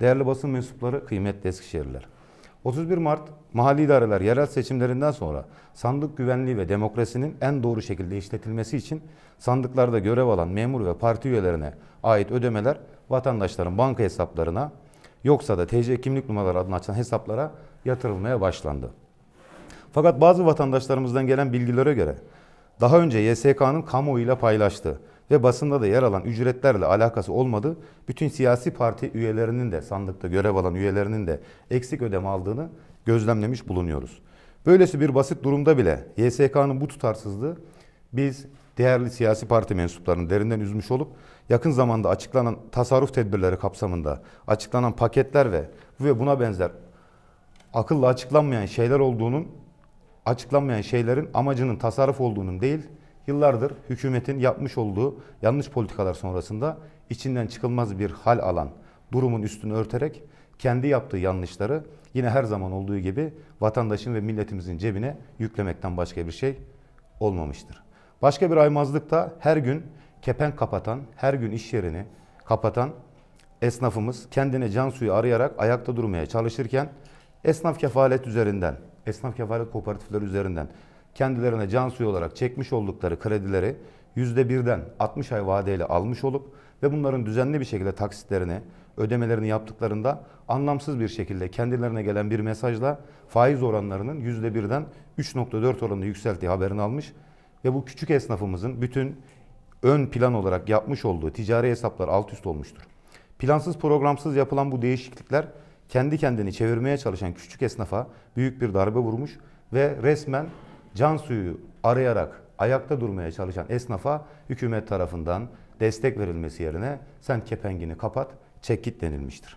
Değerli basın mensupları, kıymetli Eskişehirliler. 31 Mart mahalli idareler yerel seçimlerinden sonra sandık güvenliği ve demokrasinin en doğru şekilde işletilmesi için sandıklarda görev alan memur ve parti üyelerine ait ödemeler vatandaşların banka hesaplarına yoksa da TC kimlik numaraları adına açılan hesaplara yatırılmaya başlandı. Fakat bazı vatandaşlarımızdan gelen bilgilere göre daha önce YSK'nın kamuoyuyla paylaştığı ve basında da yer alan ücretlerle alakası olmadığı, bütün siyasi parti üyelerinin de sandıkta görev alan üyelerinin de eksik ödeme aldığını gözlemlemiş bulunuyoruz. Böylesi bir basit durumda bile YSK'nın bu tutarsızlığı biz değerli siyasi parti mensuplarını derinden üzmüş olup yakın zamanda açıklanan tasarruf tedbirleri kapsamında açıklanan paketler ve ve buna benzer akılla açıklanmayan şeyler olduğunun açıklanmayan şeylerin amacının tasarruf olduğunun değil yıllardır hükümetin yapmış olduğu yanlış politikalar sonrasında içinden çıkılmaz bir hal alan durumun üstünü örterek kendi yaptığı yanlışları yine her zaman olduğu gibi vatandaşın ve milletimizin cebine yüklemekten başka bir şey olmamıştır. Başka bir aymazlık da her gün kepen kapatan, her gün iş yerini kapatan esnafımız kendine can suyu arayarak ayakta durmaya çalışırken esnaf kefalet üzerinden, esnaf kefalet kooperatifleri üzerinden kendilerine can suyu olarak çekmiş oldukları kredileri %1'den 60 ay vadeyle almış olup ve bunların düzenli bir şekilde taksitlerini, ödemelerini yaptıklarında anlamsız bir şekilde kendilerine gelen bir mesajla faiz oranlarının %1'den 3.4 oranında yükselttiği haberini almış ve bu küçük esnafımızın bütün ön plan olarak yapmış olduğu ticari hesaplar alt üst olmuştur. Plansız programsız yapılan bu değişiklikler kendi kendini çevirmeye çalışan küçük esnafa büyük bir darbe vurmuş ve resmen can suyu arayarak ayakta durmaya çalışan esnafa hükümet tarafından destek verilmesi yerine sen kepengini kapat, çek git denilmiştir.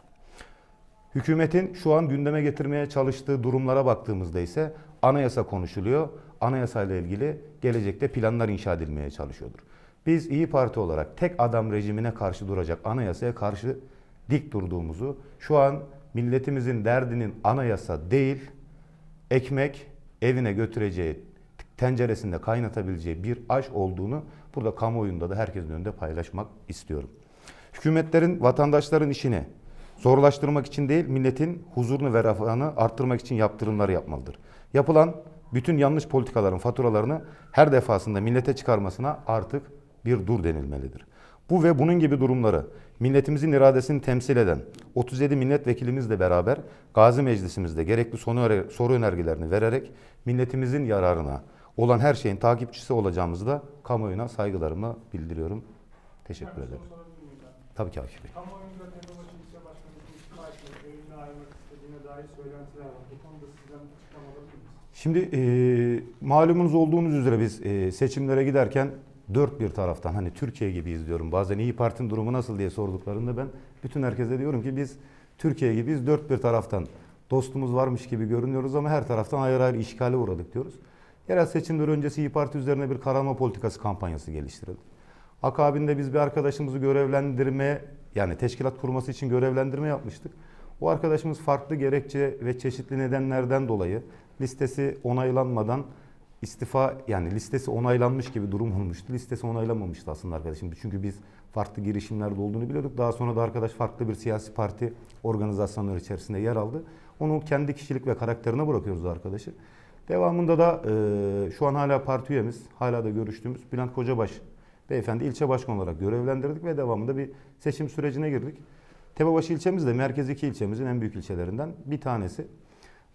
Hükümetin şu an gündeme getirmeye çalıştığı durumlara baktığımızda ise anayasa konuşuluyor. Anayasayla ilgili gelecekte planlar inşa edilmeye çalışıyordur. Biz İyi Parti olarak tek adam rejimine karşı duracak anayasaya karşı dik durduğumuzu, şu an milletimizin derdinin anayasa değil, ekmek, evine götüreceği, tenceresinde kaynatabileceği bir aş olduğunu burada kamuoyunda da herkesin önünde paylaşmak istiyorum. Hükümetlerin vatandaşların işini zorlaştırmak için değil, milletin huzurunu ve refahını arttırmak için yaptırımları yapmalıdır. Yapılan bütün yanlış politikaların faturalarını her defasında millete çıkarmasına artık bir dur denilmelidir. Bu ve bunun gibi durumları milletimizin iradesini temsil eden 37 milletvekilimizle beraber Gazi Meclisimizde gerekli soru önergelerini vererek milletimizin yararına olan her şeyin takipçisi olacağımızı da kamuoyuna saygılarımı bildiriyorum. Teşekkür ederim. Tabii ki Akif Bey. Kamuoyunda Demirbaşı Başkanı'nın istifa etmek, evine istediğine dair söylentiler var. Bu konuda sizden açıklama alabilir Şimdi e, malumunuz olduğunuz üzere biz e, seçimlere giderken dört bir taraftan hani Türkiye gibi izliyorum Bazen İyi Parti'nin durumu nasıl diye sorduklarında ben bütün herkese diyorum ki biz Türkiye gibiyiz dört bir taraftan. Dostumuz varmış gibi görünüyoruz ama her taraftan ayrı ayrı işgale uğradık diyoruz. Yerel seçimler öncesi İyi Parti üzerine bir karama politikası kampanyası geliştirildi. Akabinde biz bir arkadaşımızı görevlendirme yani teşkilat kurması için görevlendirme yapmıştık. O arkadaşımız farklı gerekçe ve çeşitli nedenlerden dolayı listesi onaylanmadan istifa yani listesi onaylanmış gibi durum olmuştu. Listesi onaylanmamıştı aslında arkadaşım. Çünkü biz farklı girişimlerde olduğunu biliyorduk. Daha sonra da arkadaş farklı bir siyasi parti organizasyonları içerisinde yer aldı. Onu kendi kişilik ve karakterine bırakıyoruz arkadaşı. Devamında da e, şu an hala parti üyemiz, hala da görüştüğümüz Bülent Kocabaş beyefendi ilçe başkan olarak görevlendirdik ve devamında bir seçim sürecine girdik. Tepebaşı ilçemiz de merkezdeki ilçemizin en büyük ilçelerinden bir tanesi.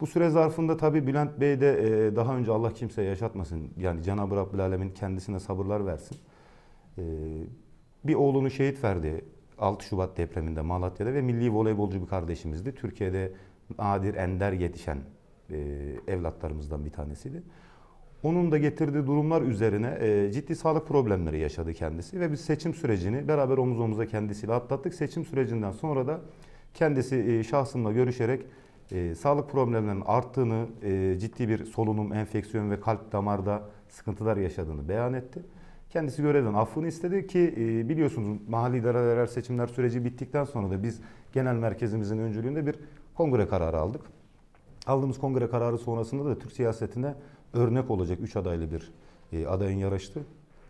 Bu süre zarfında tabii Bülent Bey de e, daha önce Allah kimseye yaşatmasın. Yani Cenab-ı Rabbül Alemin kendisine sabırlar versin. E, bir oğlunu şehit verdi 6 Şubat depreminde Malatya'da ve milli voleybolcu bir kardeşimizdi. Türkiye'de nadir ender yetişen e, evlatlarımızdan bir tanesiydi. Onun da getirdiği durumlar üzerine e, ciddi sağlık problemleri yaşadı kendisi ve biz seçim sürecini beraber omuz omuza kendisiyle atlattık. Seçim sürecinden sonra da kendisi e, şahsımla görüşerek e, sağlık problemlerinin arttığını, e, ciddi bir solunum, enfeksiyon ve kalp damarda sıkıntılar yaşadığını beyan etti. Kendisi görevden affını istedi ki e, biliyorsunuz mahalli idareler seçimler süreci bittikten sonra da biz genel merkezimizin öncülüğünde bir kongre kararı aldık. Aldığımız kongre kararı sonrasında da Türk siyasetine örnek olacak 3 adaylı bir e, adayın yarıştı.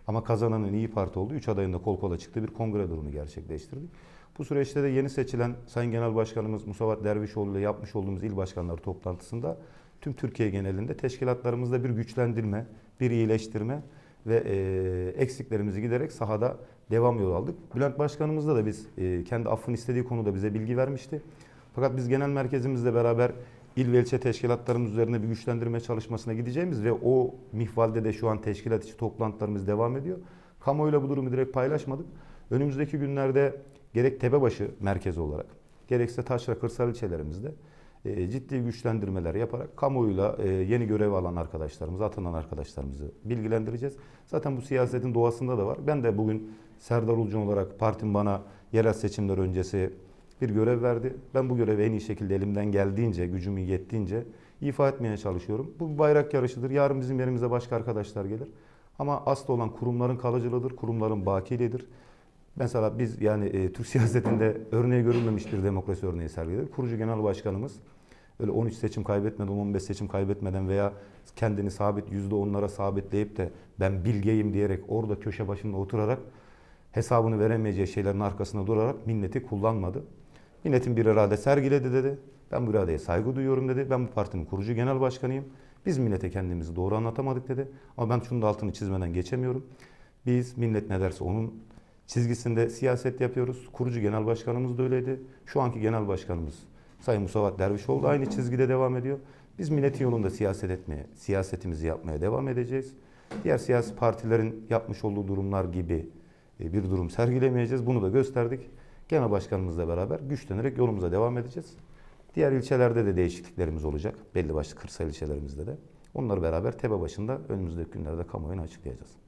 Ama kazananın iyi Parti oldu. 3 adayın da kol kola çıktı bir kongre durumu gerçekleştirdik. Bu süreçte de yeni seçilen Sayın Genel Başkanımız Musavat Dervişoğlu ile yapmış olduğumuz il başkanları toplantısında tüm Türkiye genelinde teşkilatlarımızda bir güçlendirme, bir iyileştirme ve e, eksiklerimizi giderek sahada devam yol aldık. Bülent Başkanımızla da biz e, kendi affın istediği konuda bize bilgi vermişti. Fakat biz genel merkezimizle beraber il ve ilçe teşkilatlarımız üzerine bir güçlendirme çalışmasına gideceğimiz ve o mihvalde de şu an teşkilat içi toplantılarımız devam ediyor. Kamuoyuyla bu durumu direkt paylaşmadık. Önümüzdeki günlerde gerek tebebaşı merkezi olarak gerekse Taşra kırsal ilçelerimizde e, ciddi güçlendirmeler yaparak kamuoyuyla e, yeni görev alan arkadaşlarımız, atanan arkadaşlarımızı bilgilendireceğiz. Zaten bu siyasetin doğasında da var. Ben de bugün Serdar Ulcan olarak partim bana yerel seçimler öncesi bir görev verdi. Ben bu görevi en iyi şekilde elimden geldiğince, gücümün yettiğince ifa etmeye çalışıyorum. Bu bir bayrak yarışıdır. Yarın bizim yerimize başka arkadaşlar gelir. Ama asıl olan kurumların kalıcılığıdır, kurumların bakilidir. Mesela biz yani e, Türk siyasetinde örneği görülmemiş bir demokrasi örneği sergiledik. Kurucu Genel Başkanımız öyle 13 seçim kaybetmeden, 15 seçim kaybetmeden veya kendini sabit yüzde onlara sabitleyip de ben bilgeyim diyerek orada köşe başında oturarak hesabını veremeyeceği şeylerin arkasında durarak milleti kullanmadı. Milletin bir irade sergiledi dedi. Ben bu iradeye saygı duyuyorum dedi. Ben bu partinin kurucu genel başkanıyım. Biz millete kendimizi doğru anlatamadık dedi. Ama ben şunu da altını çizmeden geçemiyorum. Biz millet ne derse onun çizgisinde siyaset yapıyoruz. Kurucu genel başkanımız da öyleydi. Şu anki genel başkanımız Sayın Musavat Dervişoğlu da aynı çizgide devam ediyor. Biz milletin yolunda siyaset etmeye, siyasetimizi yapmaya devam edeceğiz. Diğer siyasi partilerin yapmış olduğu durumlar gibi e, bir durum sergilemeyeceğiz. Bunu da gösterdik. Genel başkanımızla beraber güçlenerek yolumuza devam edeceğiz. Diğer ilçelerde de değişikliklerimiz olacak. Belli başlı kırsal ilçelerimizde de. Onları beraber tepe başında önümüzdeki günlerde kamuoyuna açıklayacağız.